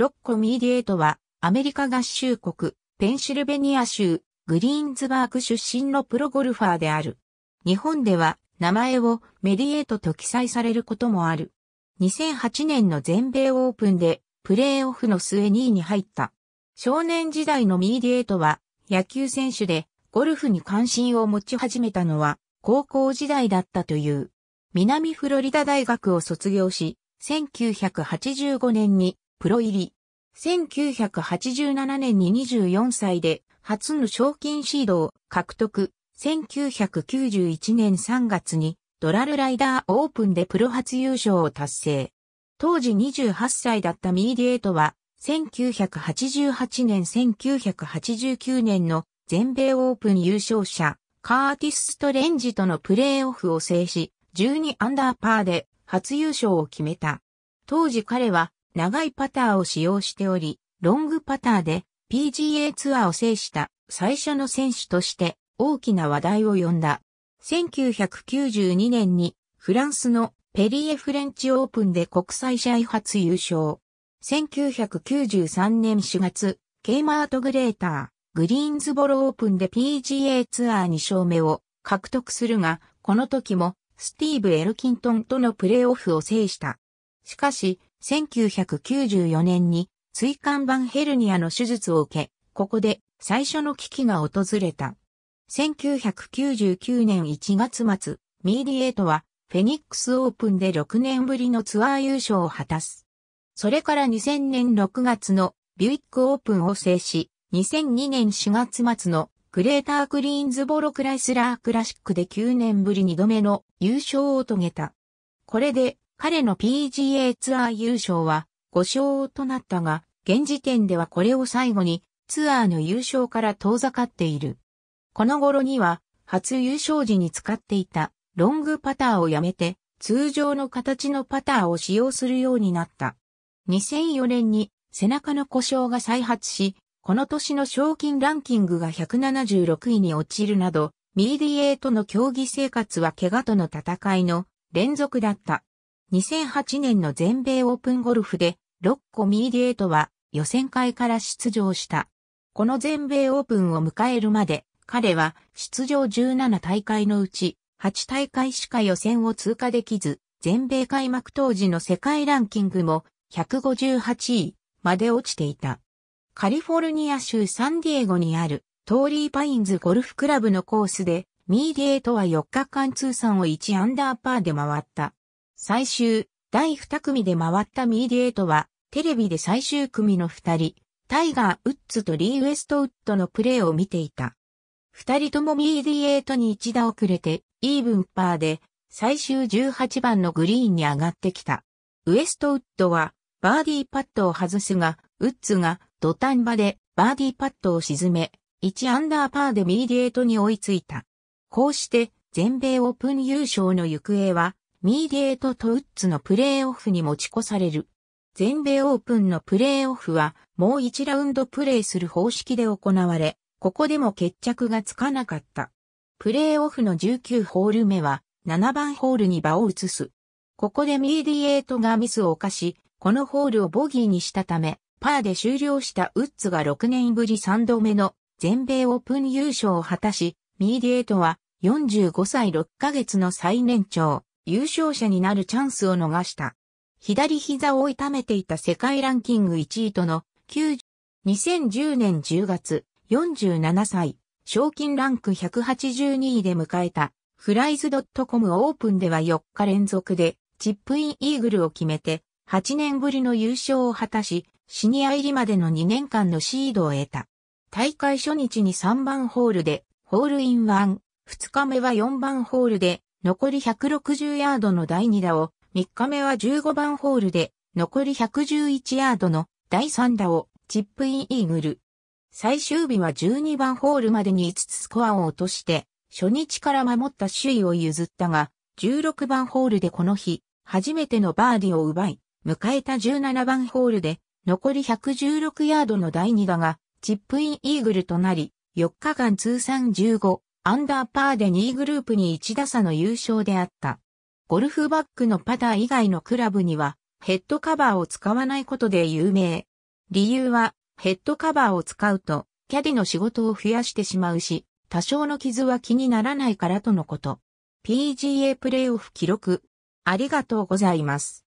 ロッコ・ミーディエートは、アメリカ合衆国、ペンシルベニア州、グリーンズバーク出身のプロゴルファーである。日本では、名前をメディエートと記載されることもある。2008年の全米オープンで、プレーオフの末2位に入った。少年時代のミーディエートは、野球選手で、ゴルフに関心を持ち始めたのは、高校時代だったという。南フロリダ大学を卒業し、1985年にプロ入り。1987年に24歳で初の賞金シードを獲得。1991年3月にドラルライダーオープンでプロ初優勝を達成。当時28歳だったミーディエイトは1988年1989年の全米オープン優勝者カーティス・ストレンジとのプレーオフを制し12アンダーパーで初優勝を決めた。当時彼は長いパターを使用しており、ロングパターで PGA ツアーを制した最初の選手として大きな話題を呼んだ。1992年にフランスのペリエフレンチオープンで国際試合初優勝。1993年4月、ケイマートグレーター、グリーンズボロオープンで PGA ツアー2勝目を獲得するが、この時もスティーブ・エルキントンとのプレーオフを制した。しかし、1994年に椎間板ヘルニアの手術を受け、ここで最初の危機が訪れた。1999年1月末、ミーディエイトはフェニックスオープンで6年ぶりのツアー優勝を果たす。それから2000年6月のビュイックオープンを制し、2002年4月末のグレータークリーンズボロクライスラークラシックで9年ぶり2度目の優勝を遂げた。これで彼の PGA ツアー優勝は5勝となったが、現時点ではこれを最後にツアーの優勝から遠ざかっている。この頃には初優勝時に使っていたロングパターをやめて通常の形のパターを使用するようになった。2004年に背中の故障が再発し、この年の賞金ランキングが176位に落ちるなど、ミーディエイトの競技生活は怪我との戦いの連続だった。2008年の全米オープンゴルフで、ロッコ・ミーディエートは予選会から出場した。この全米オープンを迎えるまで、彼は出場17大会のうち、8大会しか予選を通過できず、全米開幕当時の世界ランキングも158位まで落ちていた。カリフォルニア州サンディエゴにあるトーリーパインズゴルフクラブのコースで、ミーディエートは4日間通算を1アンダーパーで回った。最終、第2組で回ったミーディエートは、テレビで最終組の2人、タイガー・ウッズとリー・ウエストウッドのプレーを見ていた。二人ともミーディエートに一打遅れて、イーブンパーで、最終18番のグリーンに上がってきた。ウエストウッドは、バーディーパットを外すが、ウッズが土壇場でバーディーパットを沈め、1アンダーパーでミーディエートに追いついた。こうして、全米オープン優勝の行方は、ミーディエート・トウッズのプレーオフに持ち越される。全米オープンのプレーオフはもう1ラウンドプレーする方式で行われ、ここでも決着がつかなかった。プレーオフの19ホール目は7番ホールに場を移す。ここでミーディエートがミスを犯し、このホールをボギーにしたため、パーで終了したウッズが6年ぶり3度目の全米オープン優勝を果たし、ミーディエートは45歳6ヶ月の最年長、優勝者になるチャンスを逃した。左膝を痛めていた世界ランキング1位との9、2010年10月、47歳、賞金ランク182位で迎えた、フライズ .com オープンでは4日連続で、チップインイーグルを決めて、8年ぶりの優勝を果たし、シニア入りまでの2年間のシードを得た。大会初日に3番ホールで、ホールインワン、2日目は4番ホールで、残り160ヤードの第2打を、3日目は15番ホールで、残り111ヤードの第3打を、チップインイーグル。最終日は12番ホールまでに5つスコアを落として、初日から守った首位を譲ったが、16番ホールでこの日、初めてのバーディを奪い、迎えた17番ホールで、残り116ヤードの第2打が、チップインイーグルとなり、4日間通算15アンダーパーで2位グループに1打差の優勝であった。ゴルフバッグのパター以外のクラブにはヘッドカバーを使わないことで有名。理由はヘッドカバーを使うとキャディの仕事を増やしてしまうし、多少の傷は気にならないからとのこと。PGA プレイオフ記録。ありがとうございます。